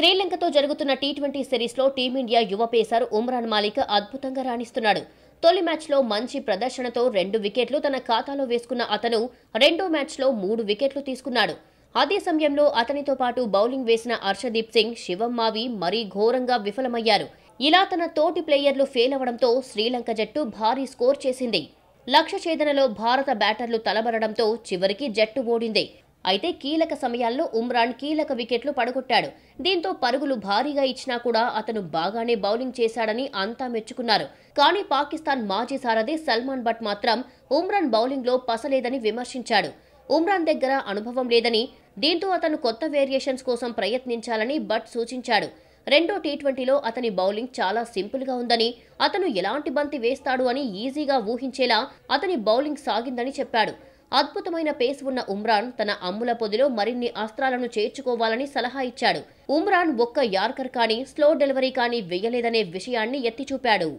శ్రీలంకతో జరుగుతున్న T twenty సిరీస్లో టీమిండియా యువ పేసర్ ఉమ్రాన్ మాలిక్ అద్భుతంగా రాణిస్తున్నాడు తొలి మ్యాచ్లో మంచి ప్రదర్శనతో రెండు వికెట్లు తన ఖాతాలో వేసుకున్న అతను రెండో మ్యాచ్లో మూడు వికెట్లు తీసుకున్నాడు అదే సమయంలో అతనితో పాటు బౌలింగ్ వేసిన హర్షదీప్ సింగ్ శివం మావి మరీ ఘోరంగా విఫలమయ్యారు ఇలా తన తోటి ప్లేయర్లు ఫెయిల్ అవడంతో శ్రీలంక జట్టు భారీ స్కోర్ చేసింది లక్ష్య ఛేదనలో భారత బ్యాటర్లు తలబడడంతో చివరికి జట్టు ఓడింది అయితే కీలక సమయాల్లో ఉమ్రాన్ కీలక వికెట్లు పడగొట్టాడు దీంతో పరుగులు భారీగా ఇచ్చినా కూడా అతను బాగానే బౌలింగ్ చేశాడని అంతా మెచ్చుకున్నారు కానీ పాకిస్తాన్ మాజీ సారథి సల్మాన్ భట్ మాత్రం ఉమ్రాన్ బౌలింగ్లో పసలేదని విమర్శించాడు ఉమ్రాన్ దగ్గర అనుభవం లేదని దీంతో అతను కొత్త వేరియేషన్స్ కోసం ప్రయత్నించాలని భట్ సూచించాడు రెండో టీ ట్వంటీలో అతని బౌలింగ్ చాలా సింపుల్గా ఉందని అతను ఎలాంటి బంతి వేస్తాడు అని ఈజీగా ఊహించేలా అతని బౌలింగ్ సాగిందని చెప్పాడు అద్భుతమైన పేస్ ఉన్న ఉమ్రాన్ తన అమ్ముల పొదిలో మరిన్ని అస్త్రాలను చేర్చుకోవాలని సలహా ఇచ్చాడు ఉమ్రాన్ ఒక్క యార్కర్ కానీ స్లో డెలివరీ కానీ వేయలేదనే విషయాన్ని ఎత్తిచూపాడు